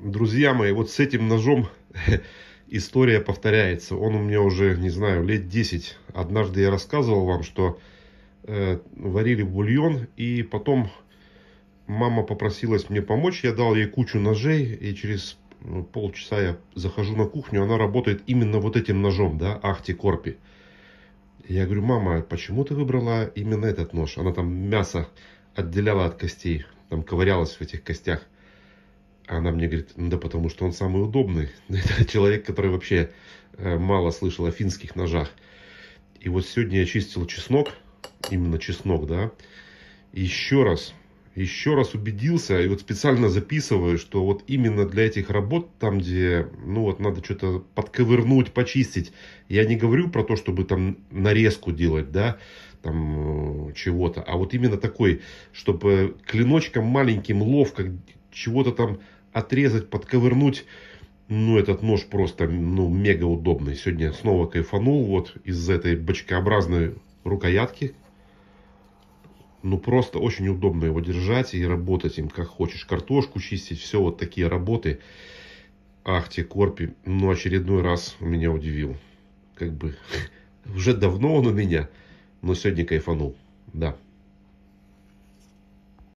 друзья мои, вот с этим ножом история повторяется. Он у меня уже, не знаю, лет 10. Однажды я рассказывал вам, что э, варили бульон, и потом мама попросилась мне помочь. Я дал ей кучу ножей, и через ну, полчаса я захожу на кухню, она работает именно вот этим ножом, да, Ахти Корпи. Я говорю, мама, почему ты выбрала именно этот нож? Она там мясо отделяла от костей, там ковырялась в этих костях. Она мне говорит, ну да потому что он самый удобный. Это человек, который вообще э, мало слышал о финских ножах. И вот сегодня я чистил чеснок, именно чеснок, да, еще раз, еще раз убедился, и вот специально записываю, что вот именно для этих работ, там, где, ну вот надо что-то подковырнуть, почистить, я не говорю про то, чтобы там нарезку делать, да, там э, чего-то, а вот именно такой, чтобы клиночком маленьким ловко чего-то там отрезать, подковырнуть. Ну, этот нож просто, ну, мега удобный. Сегодня снова кайфанул вот из этой бочкообразной рукоятки. Ну, просто очень удобно его держать и работать им, как хочешь. Картошку чистить, все вот такие работы. Ах, те корпи, ну, очередной раз меня удивил. Как бы, уже давно он у меня, но сегодня кайфанул, да.